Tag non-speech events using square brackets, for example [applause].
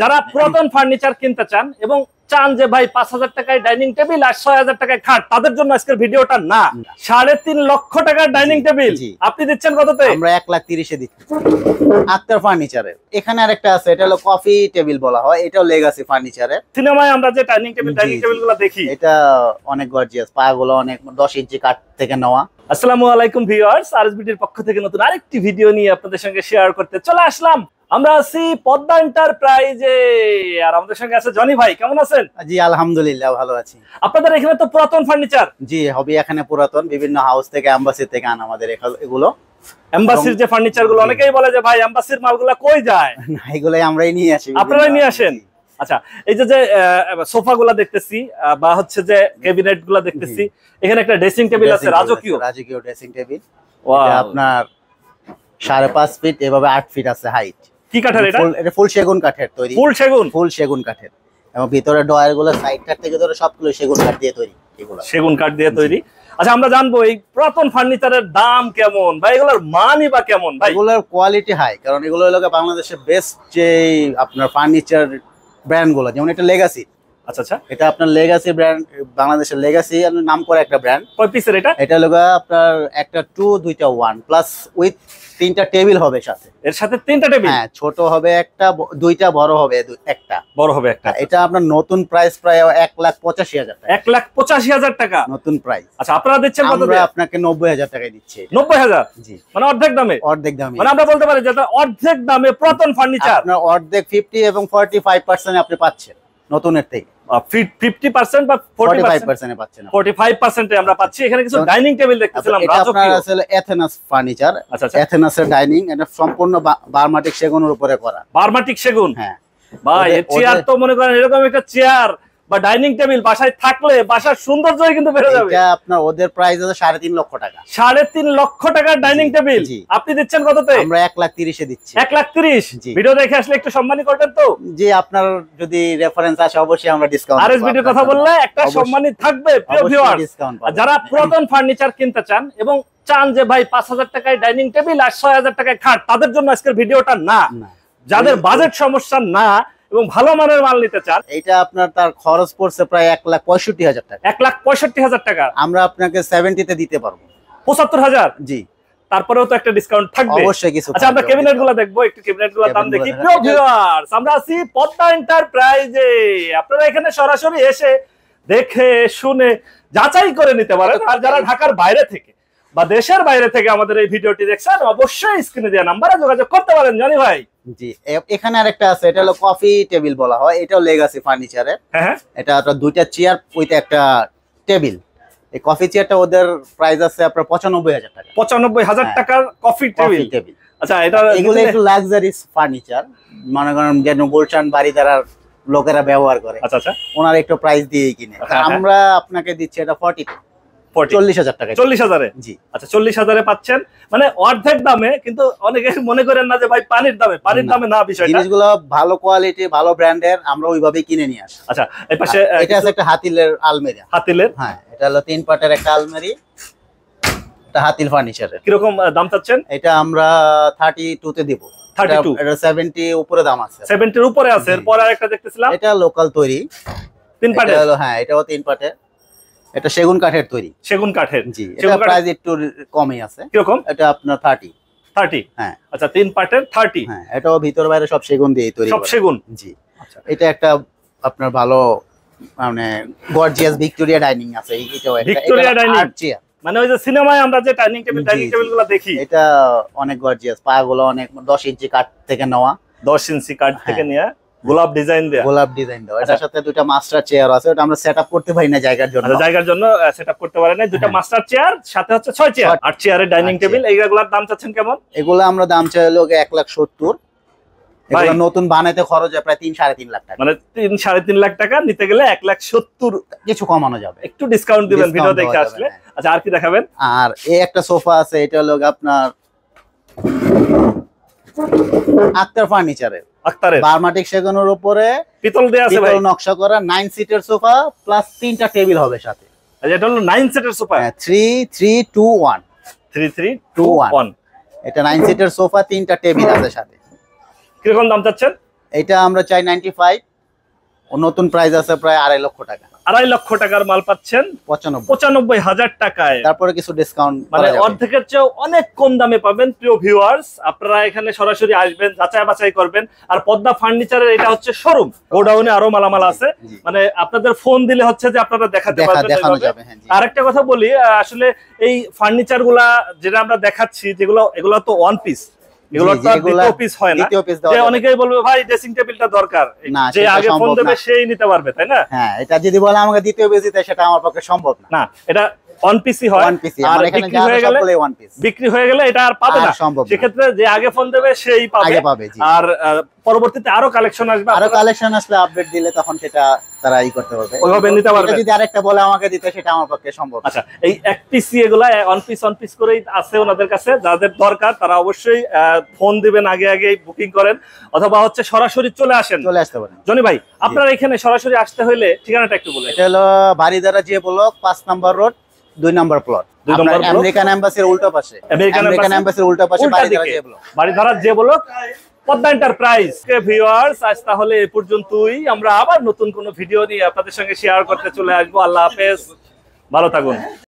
যারা পুরাতন ফার্নিচার কিনতে চান এবং চান যে ভাই পাঁচ হাজার টাকায় ডাইনিং টেবিল আর ছয় হাজার টাকায় খাট তাদের জন্য আজকের ভিডিওটা না সাড়ে তিন লক্ষ টাকার ডাইনিং টেবিল আপনি দিচ্ছেন কততে আমরা এক লাখ তিরিশে দিচ্ছি আক্তার ফার্নিচারের এখানে একটা আছে এটা হলো কফি টেবিল বলা হয় এটাও লেগাসি ফার্নিচারের সিনেমায় আমরা যে ডাইনিং টেবিল ডাইনিং টেবিল গুলো দেখি এটা অনেক গর্জিয়াস পাগুলো অনেক দশ ইঞ্চি কাঠ থেকে নেওয়া আসসালামু আলাইকুম ভিউয়ার্স আরএসবিটির পক্ষ থেকে নতুন আরেকটি ভিডিও নিয়ে আপনাদের সঙ্গে শেয়ার করতে চলে আসলাম আমরা আছি পদ্মা এন্টারপ্রাইজে আর আমাদের সঙ্গে আছে জনি ভাই কেমন আছেন জি আলহামদুলিল্লাহ ভালো আছি আপনাদের এখানে তো পুরাতন ফার্নিচার জি হবে এখানে পুরাতন বিভিন্ন হাউস থেকে অ্যাম্বাসি থেকে আন আমাদের এগুলো এম্বাসির যে ফার্নিচার গুলো অনেকেই বলে যে ভাই মালগুলা কই যায় [laughs] নিয়ে আসি নিয়ে আসেন আচ্ছা এই যে যে সোফা গুলা দেখতেছি বা হচ্ছে যে গুলা দেখতেছি এখানে একটা ড্রেসিং টেবিল আছে রাজকীয় রাজকীয় ড্রেসিং টেবিল আপনার সাড়ে পাঁচ ফিট এভাবে আট ফিট আছে হাইট কি কাঠের এটা এটা ফুল সেগুন কাঠের তৈরি ফুল সেগুন ফুল সেগুন কাঠের এবং ভিতরে ডয়ার গুলো সাইড কাঠ থেকে ধরে সবগুলো সেগুন কাঠ দিয়ে তৈরি এগুলো সেগুন কাঠ দিয়ে তৈরি আচ্ছা আমরা জানবো এই প্রথম ফার্নিচারের দাম কেমন বা এগুলোর মানই বা কেমন ভাই এগুলোর কোয়ালিটি হাই কারণ এগুলো হলো বাংলাদেশের বেস্ট যে আপনার ফার্নিচার ব্র্যান্ড গুলো যেমন এটা লেগাসি আচ্ছা আচ্ছা এটা আপনার লেগাসি ব্র্যান্ড বাংলাদেশের লেগাসি নাম একটা ব্র্যান্ড এটা এটা আপনার একটা টু দুইটা ওয়ান প্লাস উইথ তিনটা টেবিল হবে সাথে এর সাথে তিনটা টেবিল হ্যাঁ, ছোট হবে একটা দুইটা বড় হবে একটা বড় হবে একটা হ্যাঁ, এটা আপনার নতুন প্রাইস প্রায় এক লাখ পঁচাশি হাজার এক লাখ পঁচাশি হাজার টাকা নতুন প্রাইস আচ্ছা আপনারা দিচ্ছেন আপনাকে নব্বই হাজার টাকায় দিচ্ছে নব্বই হাজার জি মানে অর্ধেক দামে অর্ধেক দামে মানে আমরা বলতে পারি যেটা অর্ধেক দামে প্রথম ফার্নিচার আপনার অর্ধেক ফিফটি এবং ফর্টি ফাইভ পার্সেন্ট আপনি পাচ্ছেন নতুনের থেকে ফিফটি বা ফোর্টি ফাইভ আমরা পাচ্ছি এখানে কিছু ডাইনিং টেবিল এথেনাস ডাইনিং সম্পূর্ণ বার্মাটিক সেগুনের উপরে করা বার্মাটিক সেগুন হ্যাঁ ভাই চেয়ার তো মনে করেন এরকম একটা চেয়ার বা ডাইনিং টেবিল বাসায় থাকলে বাসার সৌন্দর্য কিন্তু বেড়ে যাবে আপনার ওদের প্রাইস আছে সাড়ে তিন লক্ষ টাকা সাড়ে তিন লক্ষ টাকার ডাইনিং টেবিল আপনি দিচ্ছেন কততে আমরা এক লাখ তিরিশে দিচ্ছি এক লাখ তিরিশ ভিডিও দেখে আসলে একটু সম্মানী করবেন তো যে আপনার যদি রেফারেন্স আসে অবশ্যই আমরা ডিসকাউন্ট আর এস ভিডিও কথা বললে একটা সম্মানী থাকবে প্রিয় ভিউয়ার আর যারা পুরাতন ফার্নিচার কিনতে চান এবং চান যে ভাই পাঁচ হাজার টাকায় ডাইনিং টেবিল আর ছয় হাজার টাকায় খাট তাদের জন্য আজকের ভিডিওটা না যাদের বাজেট সমস্যা না এবং ভালো মানের মাল নিতে চান এটা আপনার তার খরচ পড়ছে প্রায় এক লাখ পঁয়ষট্টি হাজার টাকা এক লাখ পঁয়ষট্টি হাজার টাকা আমরা আপনাকে সেভেন্টিতে দিতে পারবো পঁচাত্তর হাজার জি তারপরেও তো একটা ডিসকাউন্ট থাকবে অবশ্যই কিছু আচ্ছা আমরা ক্যাবিনেট গুলো দেখবো একটু ক্যাবিনেট গুলো দাম দেখি আমরা আছি পদ্মা এন্টারপ্রাইজে আপনারা এখানে সরাসরি এসে দেখে শুনে যাচাই করে নিতে পারেন আর যারা ঢাকার বাইরে থেকে বা দেশের বাইরে থেকে আমাদের এই ভিডিওটি দেখছেন অবশ্যই স্ক্রিনে দেওয়া নাম্বারে যোগাযোগ করতে পারেন জানি ভাই জি এখানে আরেকটা আছে এটা হলো কফি টেবিল বলা হয় এটাও লেগাসি হ্যাঁ, ফার্নিচারে হ্যাঁ। এটা আপনার দুইটা চেয়ার উইথ একটা টেবিল এই কফি চেয়ারটা ওদের প্রাইস আছে আপনার পঁচানব্বই হাজার টাকা পঁচানব্বই হাজার হ্যাঁ, টাকার কফি টেবিল টেবিল আচ্ছা এটা এগুলো একটু লাক্সারিস ফার্নিচার মনে করেন যেন গুলশান বাড়ি দ্বারা লোকেরা ব্যবহার করে আচ্ছা আচ্ছা ওনার একটু প্রাইস দিয়েই কিনে আমরা আপনাকে দিচ্ছি এটা ফর্টি টু চল্লিশ হাজার টাকা চল্লিশ হাজারে জি আচ্ছা চল্লিশ হাজারে পাচ্ছেন মানে অর্ধেক দামে কিন্তু অনেকে মনে করেন না যে ভাই পানির দামে পানির দামে না বিষয় কোয়ালিটি ভালো ব্র্যান্ডের ওইভাবে কিনে নিয়ে আচ্ছা, হ্যাঁ, একটা আলমারি হ্যাঁ, হাতিল ফার্নিচারের কিরকম দাম চাচ্ছেন এটা আমরা থার্টি তে দিব 32 এটা 70 উপরে দাম আছে 70 উপরে আছে এরপর আরেকটা দেখতেছিলাম এটা লোকাল তৈরি তিন পাটে হ্যাঁ এটাও তিন পাটে এটা সেগুন কাঠের তৈরি সেগুন কাঠের জি এটা প্রাইস একটু কমই আছে কিরকম এটা আপনার থার্টি থার্টি হ্যাঁ আচ্ছা তিন পার্টের 30 হ্যাঁ এটাও ভিতর বাইরে সব সেগুন দিয়ে তৈরি সব সেগুন জি আচ্ছা এটা একটা আপনার ভালো মানে গর্জিয়াস ভিক্টোরিয়া ডাইনিং আছে এটাও ভিক্টোরিয়া ডাইনিং মানে ওই যে সিনেমায় আমরা যে ডাইনিং টেবিল ডাইনিং টেবিলগুলো দেখি এটা অনেক গর্জিয়াস পাগুলো অনেক 10 ইঞ্চি কাঠ থেকে নেওয়া 10 ইঞ্চি কাঠ থেকে হ্যাঁ। নেওয়া গোলাপ ডিজাইন দেয়া গোলাপ ডিজাইন দেওয়া এটার আচ্ছা। সাথে দুটো মাস্টার চেয়ার আছে ওটা আমরা সেটআপ করতে পারি না জায়গার জন্য আচ্ছা, জায়গার জন্য সেটআপ করতে পারি না দুটো মাস্টার চেয়ার সাথে হচ্ছে 6 চেয়ার আর চেয়ারের ডাইনিং টেবিল এইগুলোর দাম চাচ্ছেন কেমন এগুলো আমরা দাম চাইলো 1 লাখ 70 নতুন বানাতে খরচ প্রায় তিন সাড়ে তিন লাখ টাকা মানে তিন সাড়ে তিন লাখ টাকা নিতে গেলে এক লাখ সত্তর কিছু কমানো যাবে একটু ডিসকাউন্ট দিবেন ভিডিও দেখে আসলে হ্যাঁ। আচ্ছা আর কি দেখাবেন আর এই একটা সোফা আছে এটা হলো আপনার আক্তার ফার্নিচারের আক্তারের বার্মাটিক সেগুনের উপরে পিতল দেয়া আছে ভাই নকশা করা 9 সিটের সোফা প্লাস তিনটা টেবিল হবে সাথে এটা হলো 9 সিটের সোফা 3 3 2 1 3 3 2 1 এটা 9 সিটের সোফা তিনটা টেবিল আছে সাথে কিরকম দাম চাচ্ছেন এটা আমরা চাই 95 ও নতুন প্রাইস আছে প্রায় আড়াই লক্ষ টাকা আড়াই লক্ষ টাকার মাল পাচ্ছেন পঁচানব্বই হাজার টাকায় তারপরে কিছু ডিসকাউন্ট মানে অর্ধেকের চেয়েও অনেক কম দামে পাবেন প্রিয় ভিউয়ার্স আপনারা এখানে সরাসরি আসবেন যাচাই বাছাই করবেন আর পদ্মা ফার্নিচারের এটা হচ্ছে শোরুম গোডাউনে আরো মালামাল আছে মানে আপনাদের ফোন দিলে হচ্ছে যে আপনারা দেখাতে পারবেন হ্যাঁ, আর একটা কথা বলি আসলে এই ফার্নিচার গুলা যেটা আমরা দেখাচ্ছি যেগুলো এগুলো তো ওয়ান পিস হয় অনেকেই বলবে ভাই ড্রেসিং টেবিলটা দরকার সেই নিতে পারবে তাই না হ্যাঁ, এটা যদি বলে আমাকে দ্বিতীয় পিস দিতে সেটা আমার পক্ষে সম্ভব না এটা বিক্রি হয়ে গেলে এটা আর পাবে না পরবর্তীতে আরো আরো কালেকশন সেটা আচ্ছা, করেই আছে ওনাদের কাছে যাদের দরকার তারা অবশ্যই ফোন দিবেন আগে আগে বুকিং করেন অথবা হচ্ছে সরাসরি চলে আসেন চলে আসতে পারেন জনি ভাই আপনার এখানে সরাসরি আসতে হইলে ঠিকানাটা একটু বলে এটা দ্বারা যে বলো পাঁচ নাম্বার রোড দুই নাম্বার প্লট আমেরিকান এম্বাসির উল্টো পাশে আমেরিকান এম্বাসির উল্টো পাশে বাড়িধারা যে বলো পদ্মা এন্টারপ্রাইজ ভিউয়ার্স তাহলে এ পর্যন্তই আমরা আবার নতুন কোন ভিডিও নিয়ে আপনাদের সঙ্গে শেয়ার করতে চলে আসবো আল্লাহ হাফেজ ভালো থাকুন